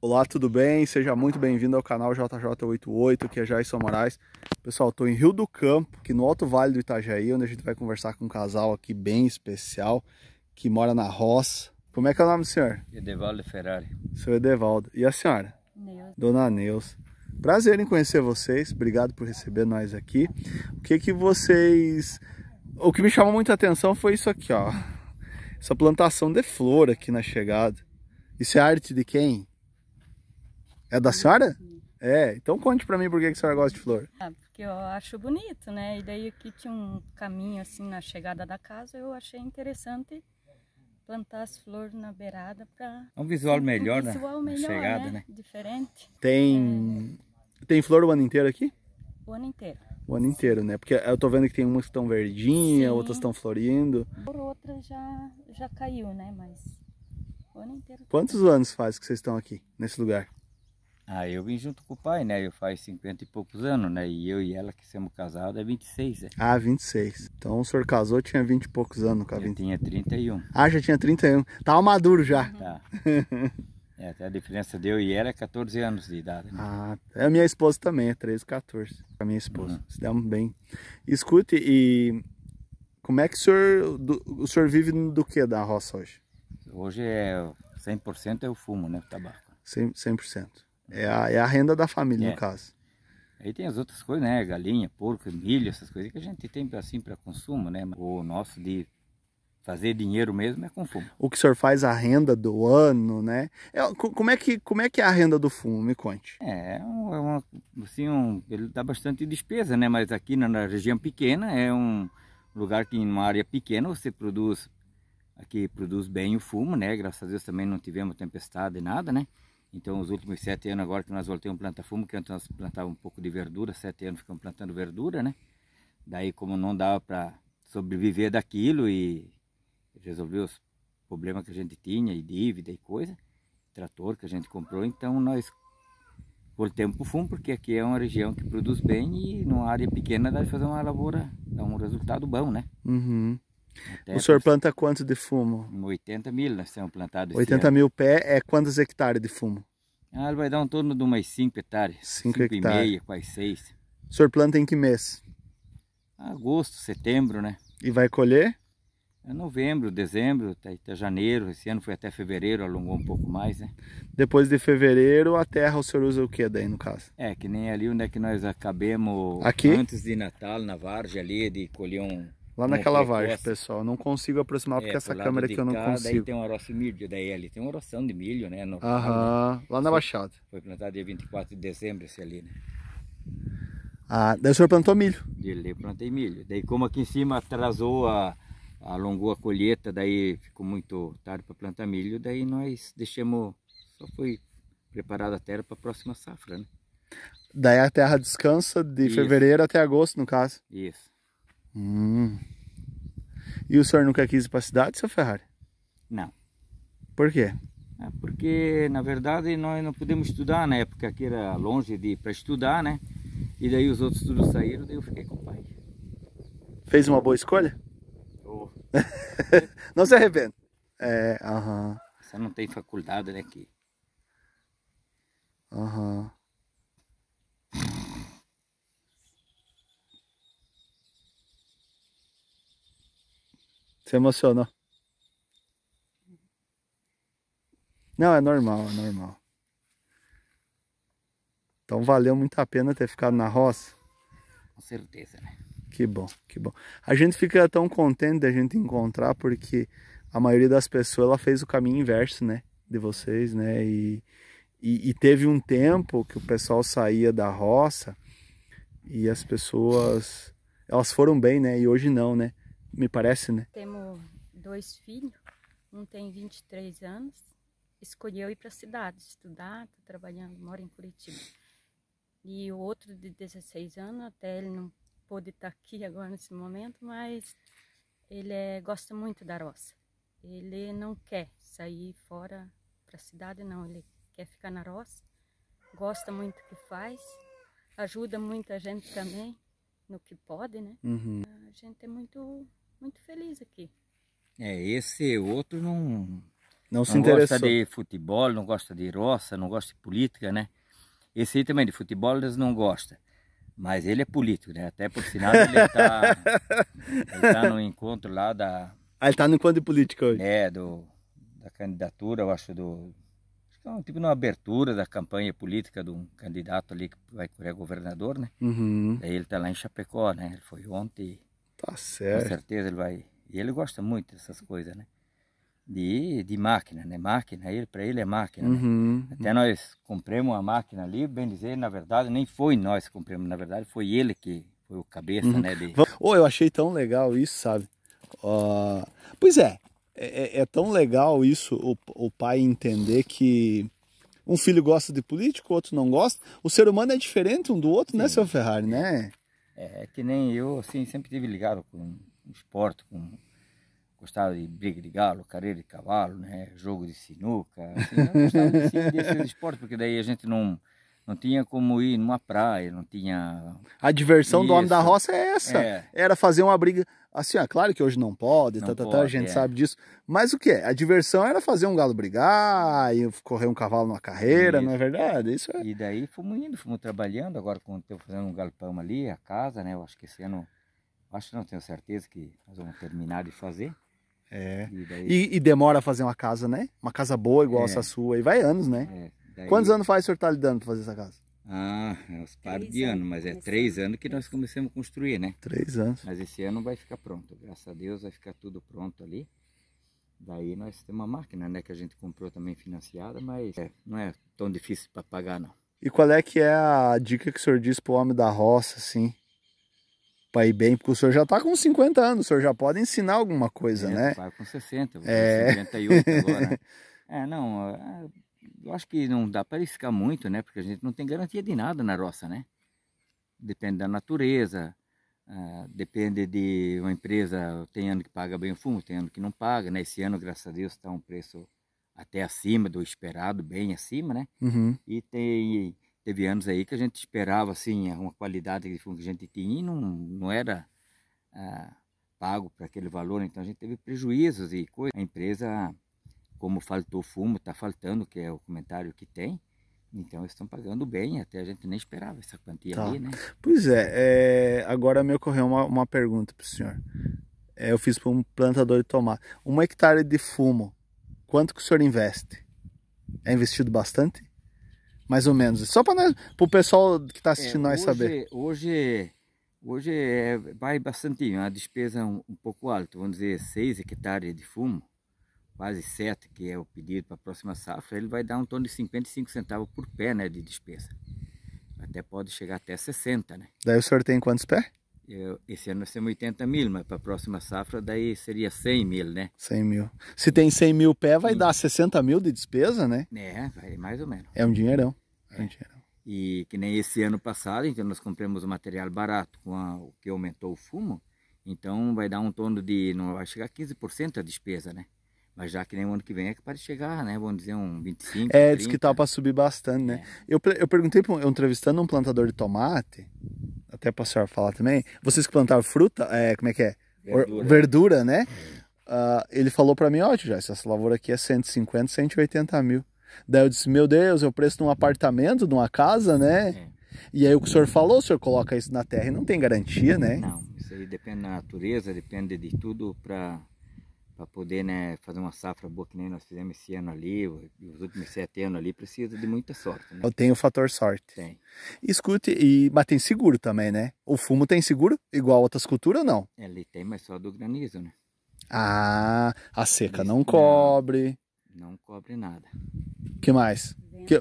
Olá, tudo bem? Seja muito bem-vindo ao canal JJ88, que é Jason Moraes. Pessoal, estou em Rio do Campo, que no Alto Vale do Itajaí, onde a gente vai conversar com um casal aqui bem especial, que mora na roça. Como é que é o nome do senhor? Edevaldo Ferrari. Seu Edevaldo. E a senhora? Neus. Dona Neus. Prazer em conhecer vocês, obrigado por receber nós aqui. O que que vocês... O que me chamou muita atenção foi isso aqui, ó. Essa plantação de flor aqui na chegada. Isso é arte de quem? É da senhora? É, então conte pra mim por que a senhora gosta de flor. Ah, porque eu acho bonito, né? E daí aqui tinha um caminho assim na chegada da casa, eu achei interessante plantar as flores na beirada para um visual melhor, um né? visual melhor, chegada, né? né? Diferente. Tem é... tem flor o ano inteiro aqui? O ano inteiro. O ano inteiro, né? Porque eu tô vendo que tem umas que estão verdinhas, outras estão florindo. Por outra já já caiu, né? Mas o ano inteiro. Quantos anos faz que vocês estão aqui nesse lugar? Ah, eu vim junto com o pai, né? Eu faz 50 e poucos anos, né? E eu e ela que somos casados é 26, né? Ah, 26. Então o senhor casou, tinha 20 e poucos anos, cara. Eu tinha 31. Ah, já tinha 31. Tava tá maduro já. Uhum. Tá. é, até a diferença de eu e ela é 14 anos de idade. Né? Ah, é, a minha esposa também, é 13, 14. A minha esposa. Uhum. Se damos bem. Escute, e como é que o senhor, do, o senhor vive do que da roça hoje? Hoje é 100% é o fumo, né? O Tabaco. 100%. 100%. É a, é a renda da família, é. no caso. Aí tem as outras coisas, né? Galinha, porco, milho, essas coisas que a gente tem assim para consumo, né? O nosso de fazer dinheiro mesmo é com fumo. O que o senhor faz a renda do ano, né? É, como, é que, como é que é a renda do fumo? Me conte. É, é, é uma, assim, um, ele dá bastante despesa, né? Mas aqui na, na, região pequena é um lugar que em uma área pequena você produz, aqui produz bem o fumo, né? Graças a Deus também não tivemos tempestade, nada, né? Então, os últimos sete anos agora que nós voltamos a plantar fumo, que antes nós plantávamos um pouco de verdura, sete anos ficamos plantando verdura, né? Daí, como não dava para sobreviver daquilo e resolver os problemas que a gente tinha, e dívida e coisa, trator que a gente comprou, então nós voltamos para o fumo, porque aqui é uma região que produz bem e numa área pequena dá para fazer uma lavoura, dá um resultado bom, né? Uhum o senhor planta quanto de fumo? 80 mil nós temos plantado. 80 mil pé é quantos hectares de fumo? Ah, vai dar um torno de umas 5 hectares. 5 hectares. e meia, quase 6. O senhor planta em que mês? Agosto, setembro, né? E vai colher? É novembro, dezembro, até, até, janeiro. Esse ano foi até fevereiro, alongou um pouco mais, né? Depois de fevereiro, a terra o senhor usa o que daí, no caso? É, que nem ali onde é que nós acabemos... Aqui? Antes de Natal, na Vargem ali, de colher um Lá naquela precoce. É, é assim. pessoal. Não consigo aproximar é, porque essa câmera aqui eu não cá, consigo. Daí tem um roça milho, daí ali tem um roção de milho, né? Normal, Aham, né? lá na Baixada. Foi plantado dia 24 de dezembro esse ali, né? Ah, daí o senhor plantou milho? Eu plantei milho. Daí como aqui em cima atrasou a alongou a colheita, daí ficou muito tarde para plantar milho, daí nós deixamos só foi preparada a terra para a próxima safra, né? Daí a terra descansa de Isso. fevereiro até agosto, no caso. Isso. Hum. E o senhor nunca quis ir para a cidade, seu Ferrari? Não. Por quê? É porque, na verdade, nós não podemos estudar na né? época que era longe de para estudar, né? E daí os outros tudo saíram, daí eu fiquei com o pai. Fez uma boa escolha? Oh. não se arrependa. É, aham. Uh -huh. Você não tem faculdade né, aqui. Aham. Uh -huh. Você emocionou. Não, é normal, é normal. Então valeu muito a pena ter ficado na roça. Com certeza, né? Que bom, que bom. A gente fica tão contente da gente encontrar porque a maioria das pessoas ela fez o caminho inverso, né? De vocês, né? E, e, e teve um tempo que o pessoal saía da roça e as pessoas elas foram bem, né? E hoje não, né? me parece, né? Temos dois filhos, um tem 23 anos, escolheu ir para a cidade estudar, está trabalhando, mora em Curitiba. E o outro de 16 anos, até ele não pôde estar tá aqui agora nesse momento, mas ele é, gosta muito da roça. Ele não quer sair fora para a cidade, não. Ele quer ficar na roça, gosta muito do que faz, ajuda muita gente também no que pode, né? Uhum. A gente é muito muito feliz aqui. É, esse outro não, não se não gosta de futebol, não gosta de roça, não gosta de política, né? Esse aí também de futebol eles não gostam. Mas ele é político, né? Até por sinal ele está tá no encontro lá da... Ah, ele está no encontro de política hoje. É, do, da candidatura, eu acho, do... Acho que é tipo uma abertura da campanha política de um candidato ali que vai correr é governador, né? Uhum. ele está lá em Chapecó, né? Ele foi ontem Tá certo. Com certeza ele vai. E ele gosta muito dessas coisas, né? De, de máquina, né? Máquina, ele, para ele é máquina. Né? Uhum, né? Até uhum. nós compramos uma máquina ali, bem dizer, na verdade, nem foi nós que compramos, na verdade, foi ele que foi o cabeça, uhum. né? De... Oh, eu achei tão legal isso, sabe? Uh... Pois é, é, é, é, tão legal isso, o, o pai entender que um filho gosta de político, outro não gosta. O ser humano é diferente um do outro, né, Sim. né, seu Ferrari, né? É, é que nem eu, assim, sempre tive ligado com esporte, com gostava de briga de galo, carreira de cavalo, né? Jogo de sinuca, assim, eu gostava desse, desse esporte, porque daí a gente não não tinha como ir numa praia, não tinha. A diversão Isso. do homem da roça é essa. É. Era fazer uma briga. Assim, ó, claro que hoje não pode, não tá, pode, tá, tá, a gente é. sabe disso. Mas o que é? A diversão era fazer um galo brigar, e correr um cavalo numa carreira, Isso. não é verdade? Isso é. E daí fomos indo, fomos trabalhando. Agora, quando estou fazendo um galpão ali, a casa, né? Eu acho que esse ano. Acho que não tenho certeza que nós vamos terminar de fazer. É. E, daí... e, e demora a fazer uma casa, né? Uma casa boa igual é. essa sua. E vai anos, né? É. Quantos anos faz o senhor está lidando para fazer essa casa? Ah, uns par de anos, mas é três anos que nós começamos a construir, né? Três anos. Mas esse ano vai ficar pronto, graças a Deus vai ficar tudo pronto ali. Daí nós temos uma máquina, né, que a gente comprou também financiada, mas é, não é tão difícil para pagar, não. E qual é que é a dica que o senhor diz para o homem da roça, assim, para ir bem? Porque o senhor já está com 50 anos, o senhor já pode ensinar alguma coisa, é, né? Pai, com 60, vou é... 58 agora. É, não, é, eu acho que não dá para arriscar muito, né? Porque a gente não tem garantia de nada na roça, né? Depende da natureza, ah, depende de uma empresa, tem ano que paga bem o fumo, tem ano que não paga, né? Esse ano, graças a Deus, está um preço até acima do esperado, bem acima, né? Uhum. E tem, teve anos aí que a gente esperava, assim, uma qualidade de fumo que a gente tinha e não, não era ah, pago para aquele valor, então a gente teve prejuízos e coisa. A empresa como faltou fumo, está faltando, que é o comentário que tem, então eles estão pagando bem, até a gente nem esperava essa quantia tá. ali, né? Pois é, é, agora me ocorreu uma, uma pergunta para o senhor. É, eu fiz para um plantador de tomate. Uma hectare de fumo, quanto que o senhor investe? É investido bastante? Mais ou menos. Só para o pessoal que está assistindo é, nós saber. Hoje, hoje é, vai bastante, uma despesa um, um pouco alta, vamos dizer 6 hectares de fumo quase 7, que é o pedido para a próxima safra, ele vai dar um torno de 55 centavos por pé né, de despesa. Até pode chegar até 60, né? Daí o senhor tem quantos pés? Eu, esse ano nós temos 80 mil, mas para a próxima safra daí seria 100 mil, né? 100 mil. Se tem 100 mil pé, vai Sim. dar 60 mil de despesa, né? É, vai mais ou menos. É um dinheirão. É, é um dinheirão. E que nem esse ano passado, então nós compramos o material barato com a, o que aumentou o fumo, então vai dar um torno de, não vai chegar a 15% a despesa, né? Mas já que nem o ano que vem é que pode chegar, né? Vamos dizer um 25. É, 30. diz que tá né? para subir bastante, né? É. Eu, eu perguntei, eu entrevistando um plantador de tomate, até para a senhora falar também, vocês que plantaram fruta, é, como é que é? Verdura, Verdura né? É. Uh, ele falou para mim, ó, já essa lavoura aqui é 150, 180 mil. Daí eu disse, meu Deus, é o preço de um apartamento, de uma casa, né? É. E aí o que o senhor falou, o senhor coloca isso na terra e não tem garantia, né? Não, isso aí depende da natureza, depende de tudo para para poder né, fazer uma safra boa que nem nós fizemos esse ano ali, os últimos sete anos ali, precisa de muita sorte. Né? tenho o fator sorte. Tem. Escute, e, mas tem seguro também, né? O fumo tem seguro igual outras culturas ou não? Ele tem, mas só do granizo, né? Ah, a seca não cobre. Não, não cobre nada. que mais? Vento, que...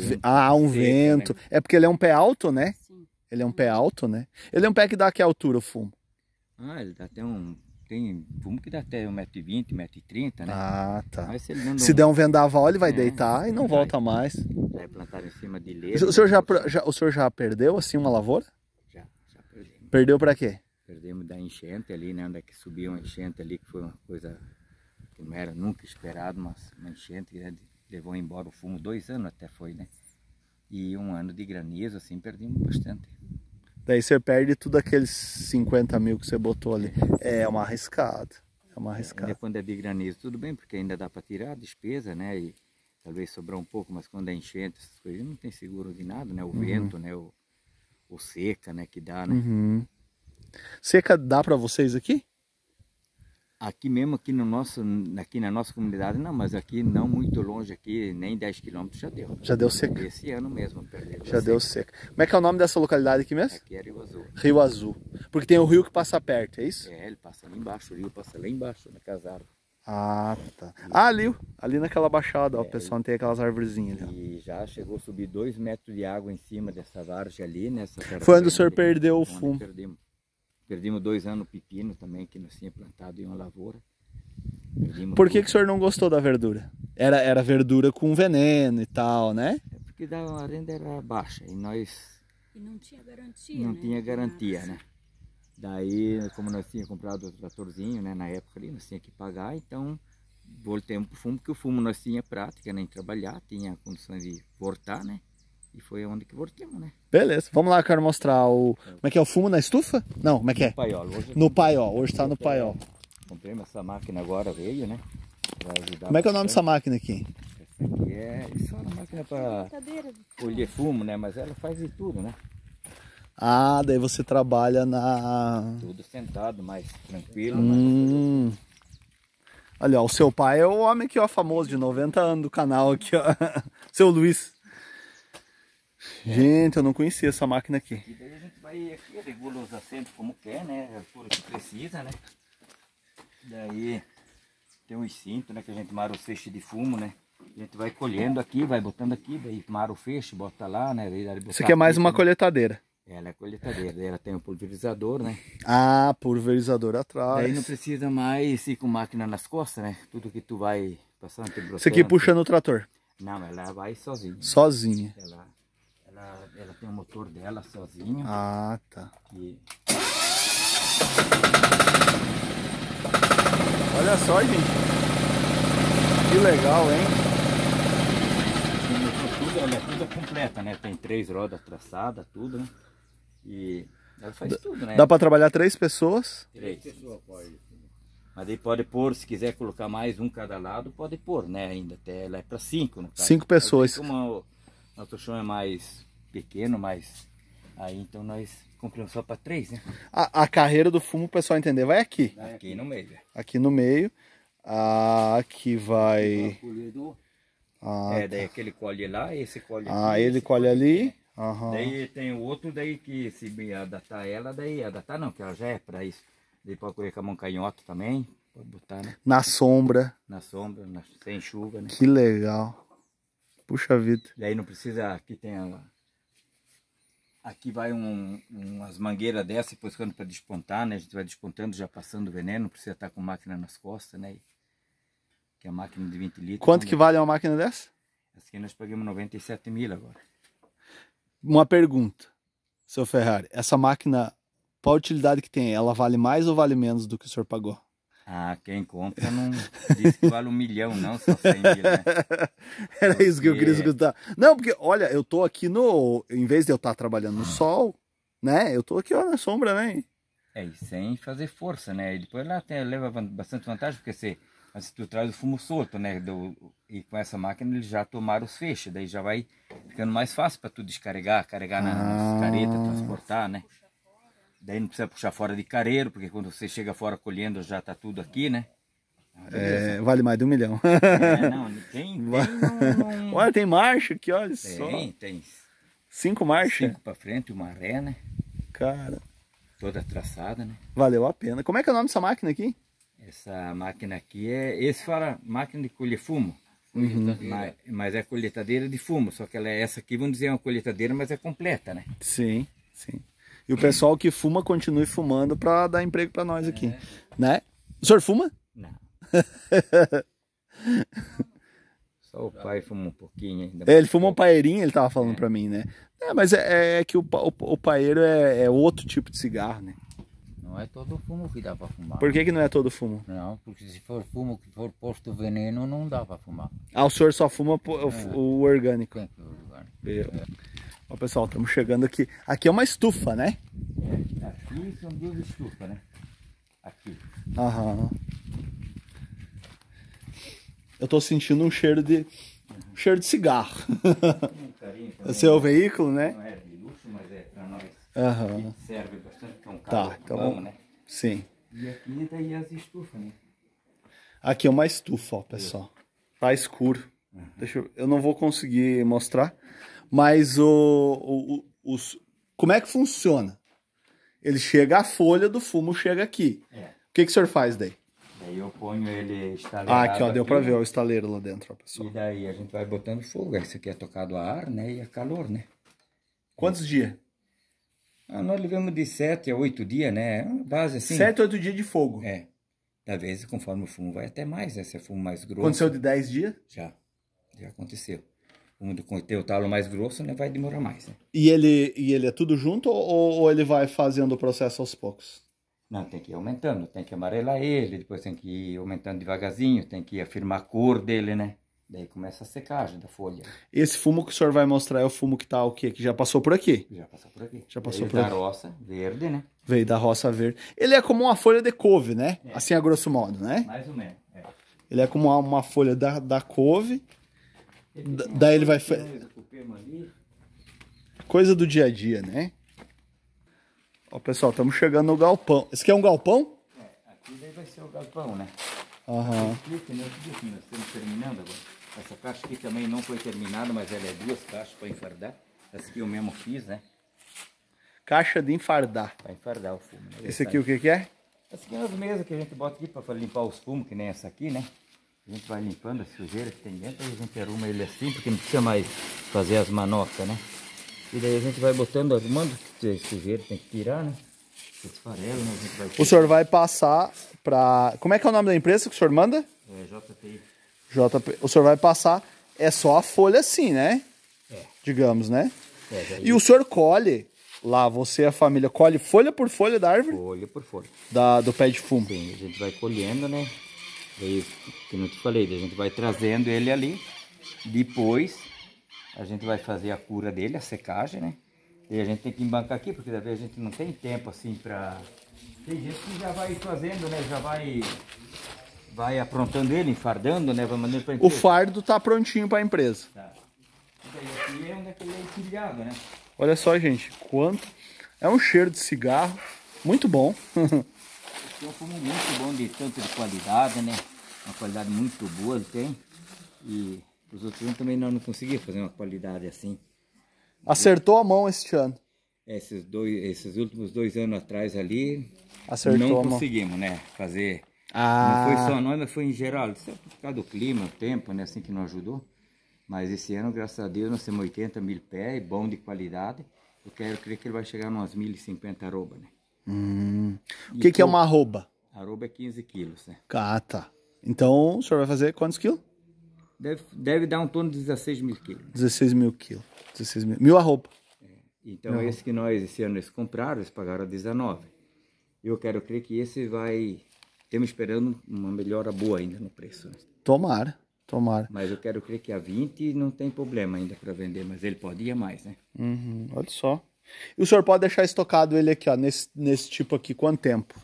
Vento. Ah, um seca, vento. Né? É porque ele é um pé alto, né? Sim. Ele é um pé alto, né? Ele é um pé que dá que altura o fumo? Ah, ele dá até um tem fumo que dá até 1,20m, 1,30m, né? Ah, tá. Mas se, se der um vendaval, ele vai é, deitar e não vai, volta mais. Vai plantar em cima de leite. O, senhor já, já, o senhor já perdeu, assim, uma lavoura? Já, já perdi. Perdeu para quê? Perdemos da enchente ali, né? Onde é que subiu uma enchente ali, que foi uma coisa que não era nunca esperado, mas uma enchente né? levou embora o fumo. Dois anos até foi, né? E um ano de granizo, assim, perdemos bastante. Daí você perde tudo aqueles 50 mil que você botou ali. É uma arriscada. É uma arriscada. quando é de granizo, tudo bem, porque ainda dá para tirar a despesa, né? E talvez sobrar um pouco, mas quando é enchente, essas coisas não tem seguro de nada, né? O uhum. vento, né? O, o seca, né? Que dá, né? Uhum. Seca dá para vocês aqui? aqui mesmo, aqui, no nosso, aqui na nossa comunidade, não, mas aqui não muito longe, aqui nem 10 quilômetros já deu. Já deu seca? Esse ano mesmo. Já deu seca. Como é que é o nome dessa localidade aqui mesmo? Aqui é Rio Azul. Rio Azul. Porque tem o rio que passa perto, é isso? É, ele passa lá embaixo, o rio passa lá embaixo, na casada. Ah, tá. Ah, ali, ali naquela baixada, ó, é, o pessoal tem aquelas arvorezinhas ali. E já chegou a subir dois metros de água em cima dessa vargem ali, nessa... Foi onde o senhor perdeu o fumo. Perdemos. Perdimos dois anos pepino também, que nós tínhamos plantado em uma lavoura. Perdimos Por que, que o senhor não gostou da verdura? Era, era verdura com veneno e tal, né? É porque a renda era baixa e nós... E não tinha garantia, Não né? tinha garantia, né? Daí, como nós tínhamos comprado o tratorzinho, né? Na época ali, nós tínhamos que pagar, então voltei para o fumo, porque o fumo nós tinha prática, nem né, trabalhar, tinha condições de portar, né? E foi onde que voltamos, né? Beleza, vamos lá, eu quero mostrar o. Como é que é o fumo na estufa? Não, como é que é? No paiol. Hoje... No paiol, hoje tá no paiol. Comprei essa máquina agora, veio, né? Como é que é o nome dessa máquina aqui? Essa aqui é só é uma máquina para colher fumo, né? Mas ela faz de tudo, né? Ah, daí você trabalha na... Tudo sentado, mais tranquilo. Hum. Mais... Olha, ó, o seu pai é o homem aqui, ó, famoso de 90 anos do canal aqui, ó. Seu Luiz. É. Gente, eu não conhecia essa máquina aqui. E daí a gente vai aqui, regula os assentos como quer, né? A altura que precisa, né? Daí tem um cinto, né? Que a gente mara o feixe de fumo, né? A gente vai colhendo aqui, vai botando aqui, daí mara o feixe, bota lá, né? Daí, Isso aqui é mais aqui, uma né? colheitadeira. Ela é colheitadeira, ela tem o um pulverizador, né? Ah, pulverizador atrás. Daí não precisa mais ir com máquina nas costas, né? Tudo que tu vai passando... Isso aqui puxando o trator? Não, ela vai sozinha. Sozinha. Ela... Ela, ela tem o motor dela sozinho. Ah, tá. E... Olha só, gente. Que legal, hein? Tudo, ela é toda completa, né? Tem três rodas traçadas, tudo, né? E ela faz D tudo, né? Dá para trabalhar três pessoas? Três, três pessoas pode. Mas aí pode pôr, se quiser colocar mais um cada lado, pode pôr, né? Ainda até ela é para cinco, no caso. Cinco pessoas. Como a, a é mais pequeno, mas aí então nós compramos só para três, né? A, a, carreira do fumo, o pessoal entender, vai aqui. Aqui no meio. Aqui no meio. a ah, aqui vai. Ah, é, tá. daí aquele colhe lá, esse colhe Ah, aqui, ele colhe ali. Uhum. Daí tem o outro daí que se adaptar ela, daí adaptar não, que ela já é para isso. Daí pode correr com a mão canhota também, pode botar, né? Na sombra. Na sombra, na, sem chuva, né? Que legal. Puxa vida. Daí não precisa que tenha Aqui vai um, umas mangueiras dessa e depois quando para despontar, né? A gente vai despontando, já passando o veneno, não precisa estar tá com máquina nas costas, né? Que é a máquina de 20 litros. Quanto né. que vale uma máquina dessa? Essa aqui nós pagamos 97 mil agora. Uma pergunta, seu Ferrari. Essa máquina, qual a utilidade que tem? Ela vale mais ou vale menos do que o senhor pagou? Ah, quem compra não diz que vale um milhão, não, só 100 mil, né? Era porque... isso que eu queria escutar. Não, porque, olha, eu tô aqui no. Em vez de eu estar tá trabalhando no ah. sol, né? Eu tô aqui, ó, na sombra, né? É, e sem fazer força, né? E depois lá tem, leva bastante vantagem, porque se, assim, se tu traz o fumo solto, né? Do, e com essa máquina eles já tomaram os feixes, daí já vai ficando mais fácil para tu descarregar, carregar na, ah. nas caretas, transportar, né? Daí não precisa puxar fora de careiro, porque quando você chega fora colhendo já está tudo aqui, né? É, vale mais de um milhão. É, não, tem, tem um... Olha, tem marcha aqui, olha tem, só. Tem, tem. Cinco marchas? Cinco para frente, uma ré, né? Cara. Toda traçada, né? Valeu a pena. Como é que é o nome dessa máquina aqui? Essa máquina aqui é... Esse fala máquina de colher fumo. Uhum. Mas, mas é colheitadeira de fumo, só que ela é essa aqui, vamos dizer, é uma colheitadeira, mas é completa, né? Sim, sim. E o pessoal que fuma continue fumando para dar emprego para nós aqui, né? O senhor fuma? Não. Só o pai fuma um pouquinho. Ainda é, ele fuma um paeirinho, ele tava falando é. para mim, né? É, mas é, é que o, o, o paeiro é, é, outro tipo de cigarro, né? Não é todo fumo que dá para fumar. Por que, que não é todo fumo? Não, porque se for fumo que for posto veneno, não dá para fumar. Ah, o senhor só fuma é. o, o orgânico. Tem que orgânico. Eu. Ó, pessoal, estamos chegando aqui. Aqui é uma estufa, né? aqui são duas estufas, né? Aqui. Aham. Eu tô sentindo um cheiro de... cheiro de cigarro. Um Esse é o né? veículo, né? Não é de luxo, mas é pra nós. Aham. Serve bastante, que é um tá, carro tá, então, vamos, né? Sim. E aqui daí tá as estufas, né? Aqui é uma estufa, ó, pessoal. Tá escuro. Uhum. Deixa eu... eu não vou conseguir mostrar, mas o, o, os, como é que funciona? Ele chega a folha do fumo, chega aqui. É. O que, que o senhor faz daí? Daí eu ponho ele estaleiro. Ah, aqui, ó, deu para ver o estaleiro lá dentro, ó, pessoal. E daí a gente vai botando fogo. Esse aqui é tocado a ar, né? E é calor, né? Quantos é. dias? Ah, nós levamos de 7 a 8 dias, né? Base assim. 7 a 8 dias de fogo. É. Às vezes, conforme o fumo vai até mais, né? Se é fumo mais grosso. Aconteceu de 10 dias? Já. Já aconteceu com ter o talo mais grosso, né, vai demorar mais. Né? E, ele, e ele é tudo junto ou, ou ele vai fazendo o processo aos poucos? Não, tem que ir aumentando, tem que amarelar ele, depois tem que ir aumentando devagarzinho, tem que afirmar a cor dele, né? Daí começa a secagem da folha. Esse fumo que o senhor vai mostrar é o fumo que tá o quê? Que já passou por aqui? Já passou por aqui. Já passou Veio por da roça verde, né? Veio da roça verde. Ele é como uma folha de couve, né? É. Assim a grosso modo, né? Mais ou menos, é. Ele é como uma, uma folha da, da couve ele da, daí ele vai. fazer. Coisa do dia a dia, né? Ó, pessoal, estamos chegando no galpão. Esse aqui é um galpão? É, aqui daí vai ser o galpão, né? Aham. Explica, né? Nós né? estamos terminando agora. Essa caixa aqui também não foi terminada, mas ela é duas caixas para enfardar. Essa aqui eu mesmo fiz, né? Caixa de enfardar. Para enfardar o fumo. Né? Esse aqui o que, que é? Essa aqui é as mesas que a gente bota aqui para limpar os fumos, que nem essa aqui, né? A gente vai limpando a sujeira que tem dentro, aí a gente arruma ele assim, porque não precisa mais fazer as manocas, né? E daí a gente vai botando, arrumando sujeira, tem que tirar, né? Esse farelo, né? A gente vai o senhor vai passar pra... Como é que é o nome da empresa que o senhor manda? É, JPI. JP... O senhor vai passar, é só a folha assim, né? É. Digamos, né? É, daí... E o senhor colhe lá, você e a família, colhe folha por folha da árvore? Folha por folha. Da, do pé de fumo? Sim, a gente vai colhendo, né? É isso que eu te falei, a gente vai trazendo ele ali. Depois, a gente vai fazer a cura dele, a secagem, né? E a gente tem que embancar aqui, porque da vez a gente não tem tempo assim pra... Tem gente que já vai fazendo, né? Já vai... Vai aprontando ele, enfardando, né? Vai mandando pra O fardo tá prontinho pra empresa. Tá. E aqui é onde é que ele é empilhado, né? Olha só, gente, quanto... É um cheiro de cigarro muito bom. Esse é um fumo muito bom, de tanto de qualidade, né? uma qualidade muito boa ele tem. E os outros anos também não, não conseguia fazer uma qualidade assim. Acertou a mão este ano. Esses, dois, esses últimos dois anos atrás ali, Acertou não conseguimos, né? Fazer. Ah. Não foi só nós, mas foi em geral. Isso é por causa do clima, o tempo, né? Assim que não ajudou. Mas esse ano, graças a Deus, nós temos 80 mil pé, é bom de qualidade. Eu quero crer que ele vai chegar umas 1.050 arroba, né? Hum. O que, que, é uma arroba? Arroba é 15 quilos, né? Ah, tá. Então, o senhor vai fazer quantos quilos? Deve, deve dar um torno de 16 mil quilos. 16 mil quilos. 16 mil, mil a roupa. É, então, Não. esse que nós, esse ano, eles compraram, eles pagaram 19. Eu quero crer que esse vai... Estamos esperando uma melhora boa ainda no preço. Né? Tomara, tomara. Mas eu quero crer que a 20 não tem problema ainda para vender, mas ele pode ir mais, né? Uhum, olha só. E o senhor pode deixar estocado ele aqui, ó, nesse, nesse tipo aqui, quanto tempo?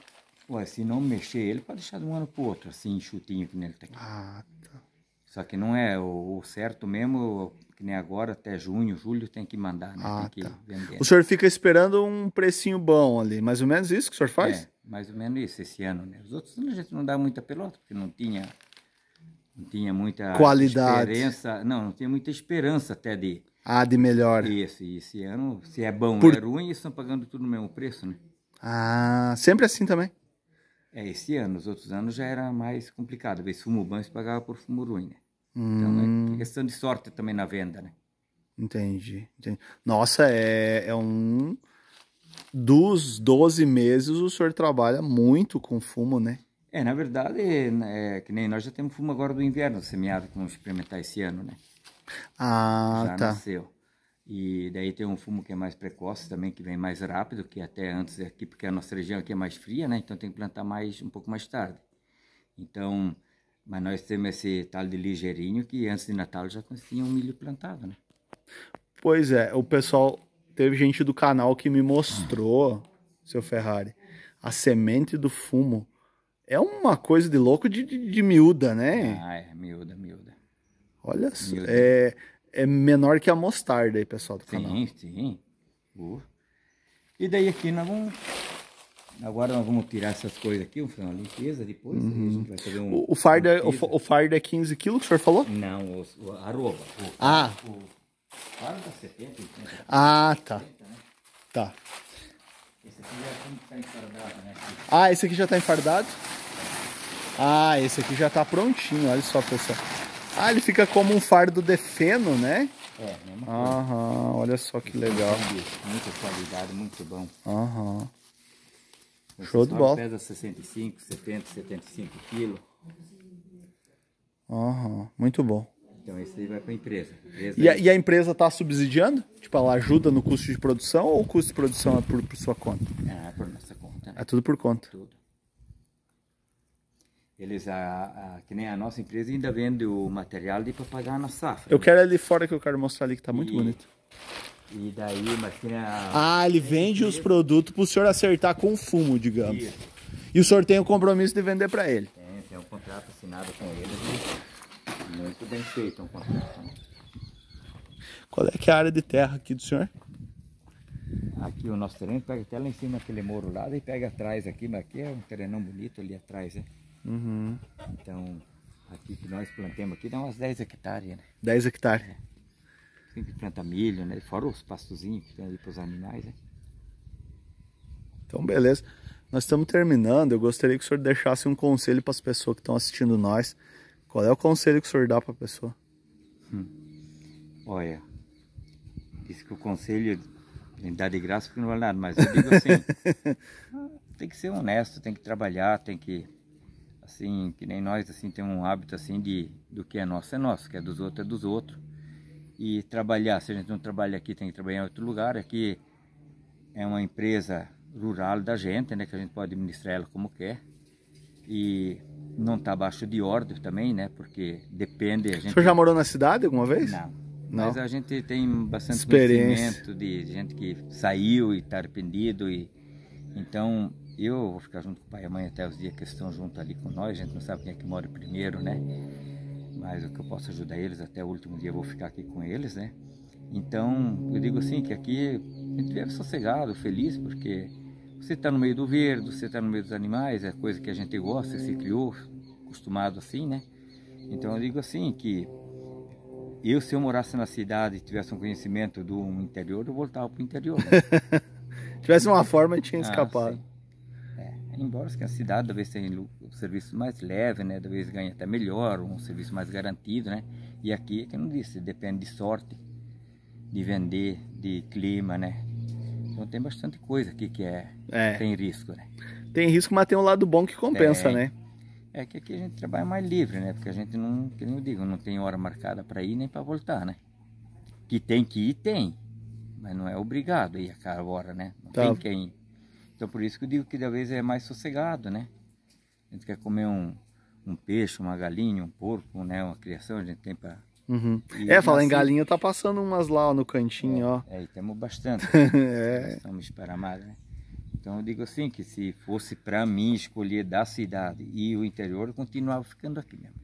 Ué, se não mexer ele, pode deixar de um ano pro outro, assim, chutinho que nele tá aqui Ah, tá. Só que não é o, o certo mesmo, que nem agora, até junho, julho tem que mandar, né? Ah, tem que tá. vender. O senhor fica esperando um precinho bom ali, mais ou menos isso que o senhor faz? É, mais ou menos isso, esse ano, né? Os outros anos a gente não dá muita pelota, porque não tinha, não tinha muita... Qualidade. não, não tinha muita esperança até de... Ah, de melhor. Isso, e esse ano, se é bom Por... ou é ruim, eles estão pagando tudo no mesmo preço, né? Ah, sempre assim também? É, esse ano. Os outros anos já era mais complicado. Ver fumo bom você pagava por fumo ruim, né? Hum. Então é hum. questão de sorte também na venda, né? Entendi, entendi. Nossa, é, é um. Dos 12 meses, o senhor trabalha muito com fumo, né? É, na verdade, né, é, que nem nós já temos fumo agora do inverno semeado que vamos experimentar esse ano, né? Ah, já tá. Nasceu. E daí tem um fumo que é mais precoce também, que vem mais rápido, que até antes aqui, porque a nossa região aqui é mais fria, né? Então tem que plantar mais um pouco mais tarde. Então, mas nós temos esse tal de ligeirinho que antes de Natal já tinha um milho plantado, né? Pois é, o pessoal teve gente do canal que me mostrou, seu Ferrari, a semente do fumo. É uma coisa de louco de, de, de miúda, né? Ah, é, miúda, miúda. Olha só. É, é menor que a mostarda aí, pessoal do sim, canal. Sim, sim. Uh. E daí aqui nós vamos... Agora nós vamos tirar essas coisas aqui, vamos fazer uma limpeza depois. Uhum. A gente vai fazer um, o, o, fardo é, o, o fardo é 15 quilos, o senhor falou? Não, o, o arroba. O, ah. O fardo tá 70, 80. Ah, tá. né? Tá. Esse aqui já é tá enfardado, né? Ah, esse aqui já tá enfardado? Ah, esse aqui já tá prontinho, olha só, pessoal. Ah, ele fica como um fardo de feno, né? É, mesma coisa. Aham, olha só que legal. Muita qualidade, muito bom. Aham. Show de bola. pesa 65, 70, 75 quilos. Aham, muito bom. Então esse aí vai para a empresa. e, a, e, a, empresa está subsidiando? Tipo, ela ajuda no custo de produção ou o custo de produção é por, por sua conta? é por nossa conta. É tudo por conta? Tudo. Eles, a, a, que nem a nossa empresa, ainda vende o material de para pagar na safra. Eu né? quero ali fora que eu quero mostrar ali que tá muito e, bonito. E daí, mas tem a... Ah, ele vende os produtos para o senhor acertar com o fumo, digamos. Isso. E o senhor tem o compromisso de vender para ele. Tem, tem um contrato assinado com ele. Né? Muito bem feito um contrato. Né? Qual é que é a área de terra aqui do senhor? Aqui o nosso terreno pega até lá em cima aquele muro lá e pega atrás aqui, mas aqui é um terrenão bonito ali atrás, né? Uhum. Então, aqui que nós plantamos aqui dá umas 10 hectares, né? 10 hectares. É. Sempre planta milho, né? Fora os pastozinhos que tem ali para os animais, né? Então, beleza. Nós estamos terminando. Eu gostaria que o senhor deixasse um conselho para as pessoas que estão assistindo nós. Qual é o conselho que o senhor dá para a pessoa? Hum. Olha, disse que o conselho é dá de graça porque não vale nada, mas eu digo assim, tem que ser honesto, tem que trabalhar, tem que assim, que nem nós, assim, tem um hábito, assim, de do que é nosso é nosso, que é dos outros é dos outros. E trabalhar, se a gente não trabalha aqui, tem que trabalhar em outro lugar. Aqui é uma empresa rural da gente, né, que a gente pode administrar ela como quer. E não está abaixo de ordem também, né, porque depende... A gente... O senhor já morou na cidade alguma vez? Não. Não. Mas a gente tem bastante conhecimento de gente que saiu e está arrependido. E, então, eu vou ficar junto com o pai e a mãe até os dias que estão junto ali com nós. A gente não sabe quem é que mora primeiro, né? Mas o que eu posso ajudar eles até o último dia eu vou ficar aqui com eles, né? Então, eu digo assim, que aqui a gente vive sossegado, feliz, porque você está no meio do verde, você está no meio dos animais, é coisa que a gente gosta, se criou, acostumado assim, né? Então eu digo assim, que eu se eu morasse na cidade e tivesse um conhecimento do interior, eu voltava para o interior. Né? tivesse uma forma, eu tinha ah, escapado. Ah, embora que a cidade talvez tenha o serviço mais leve, né, talvez ganhe até melhor, um serviço mais garantido, né, e aqui, como eu não disse, depende de sorte, de vender, de clima, né, então tem bastante coisa aqui que é, é. tem risco, né. Tem risco, mas tem um lado bom que compensa, é, né. É que aqui a gente trabalha mais livre, né, porque a gente não, que eu digo, não tem hora marcada para ir nem para voltar, né, que tem que ir, tem, mas não é obrigado a ir a cada hora, né, não tá. tem quem então por isso que eu digo que da vez é mais sossegado, né? A gente quer comer um, um peixe, uma galinha, um porco, né? Uma criação, a gente tem para Uhum. É, falar em galinha, tá passando umas lá ó, no cantinho, é, ó. É, e temos bastante. Né? é. Estamos esparamados, né? Então eu digo assim, que se fosse para mim escolher da cidade e o interior, eu continuava ficando aqui mesmo.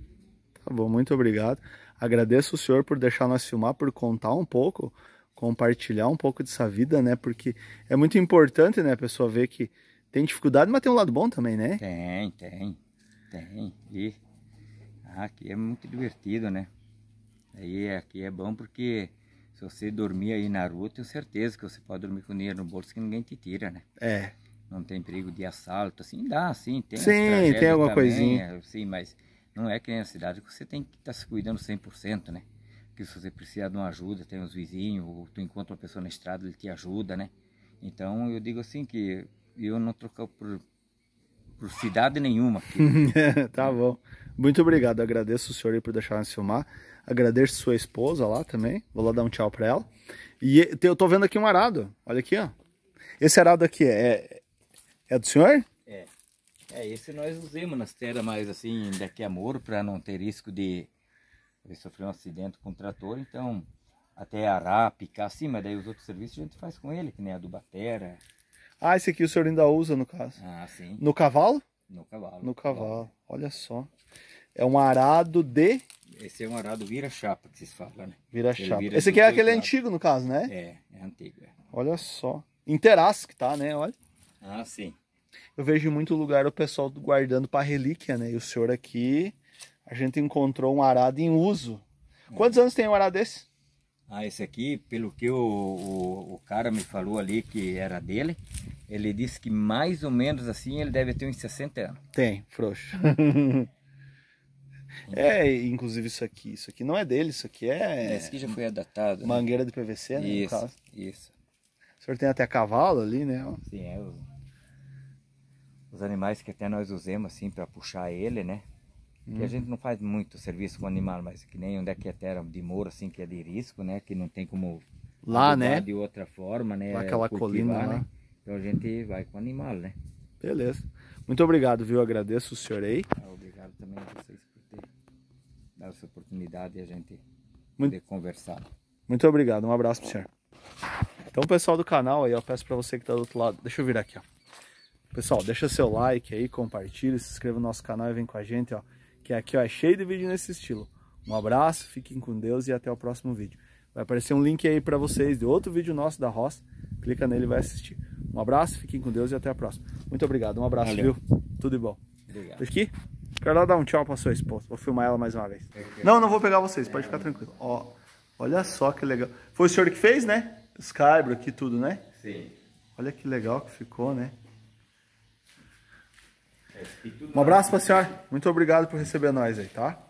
Tá bom, muito obrigado. Agradeço o senhor por deixar nós filmar, por contar um pouco compartilhar um pouco dessa vida, né? Porque é muito importante, né, a pessoa ver que tem dificuldade, mas tem um lado bom também, né? Tem, tem, tem. E ah, aqui é muito divertido, né? Aí aqui é bom porque se você dormir aí na rua, tenho certeza que você pode dormir com dinheiro no bolso que ninguém te tira, né? É. Não tem perigo de assalto, assim, dá, sim, tem. Sim, tem alguma também, coisinha. É, sim, mas não é que nem na cidade que você tem que estar tá se cuidando 100%, né? que se você precisar de uma ajuda, tem os vizinhos, ou tu encontra uma pessoa na estrada, ele te ajuda, né? Então eu digo assim que eu não troco por, por cidade nenhuma. tá bom. Muito obrigado, agradeço o senhor por deixar nós filmar. Agradeço sua esposa lá também. Vou lá dar um tchau para ela. E eu tô vendo aqui um arado. Olha aqui, ó. Esse arado aqui é, é, é do senhor? É. É, esse nós usamos nas terras mais assim, daqui a moro, para não ter risco de ele sofreu um acidente com o trator, então até arar, picar, sim, mas daí os outros serviços a gente faz com ele, que nem a do Batera. Ah, esse aqui o senhor ainda usa no caso? Ah, sim. No cavalo? No cavalo. No cavalo, cavalo. olha só. É um arado de... Esse é um arado vira-chapa que vocês falam, né? Vira-chapa. Vira esse aqui é aquele lado. antigo no caso, né? É, é antigo. É. Olha só. Interaço que tá, né? Olha. Ah, sim. Eu vejo em muito lugar o pessoal guardando para relíquia, né? E o senhor aqui a gente encontrou um arado em uso. Quantos anos tem um arado desse? Ah, esse aqui, pelo que o, o, o, cara me falou ali que era dele, ele disse que mais ou menos assim ele deve ter uns 60 anos. Tem, frouxo. é, inclusive isso aqui, isso aqui não é dele, isso aqui é... Esse aqui já foi adaptado. Né? Mangueira né? de PVC, né? Isso, isso. O senhor tem até cavalo ali, né? Sim, é. O... Os animais que até nós usamos assim para puxar ele, né? Hum. Que a uhum. gente não faz muito serviço com uhum. animal, mas que nem onde é que é terra de moro, assim, que é de risco, né? Que não tem como... Lá, né? De outra forma, né? Lá aquela Cultivar, colina lá. Né? Então a gente vai com animal, né? Beleza. Muito obrigado, viu? Agradeço o senhor aí. Ah, obrigado também a vocês por ter dado essa oportunidade e a gente muito, poder conversar. Muito obrigado. Um abraço pro senhor. Então, pessoal do canal aí, eu peço para você que tá do outro lado. Deixa eu virar aqui, ó. Pessoal, deixa seu like aí, compartilha, se inscreva no nosso canal e vem com a gente, ó que aqui ó, é cheio de vídeo nesse estilo. Um abraço, fiquem com Deus e até o próximo vídeo. Vai aparecer um link aí para vocês de outro vídeo nosso da roça. Clica nele e vai assistir. Um abraço, fiquem com Deus e até a próxima. Muito obrigado, um abraço, Valeu. viu? Tudo de bom. Obrigado. Aqui, quero dar um tchau para sua esposa. Vou filmar ela mais uma vez. Não, não vou pegar vocês, pode ficar tranquilo. Ó, olha só que legal. Foi o senhor que fez, né? Os aqui, tudo, né? Sim. Olha que legal que ficou, né? Um abraço pra senhora. Muito obrigado por receber nós aí, tá?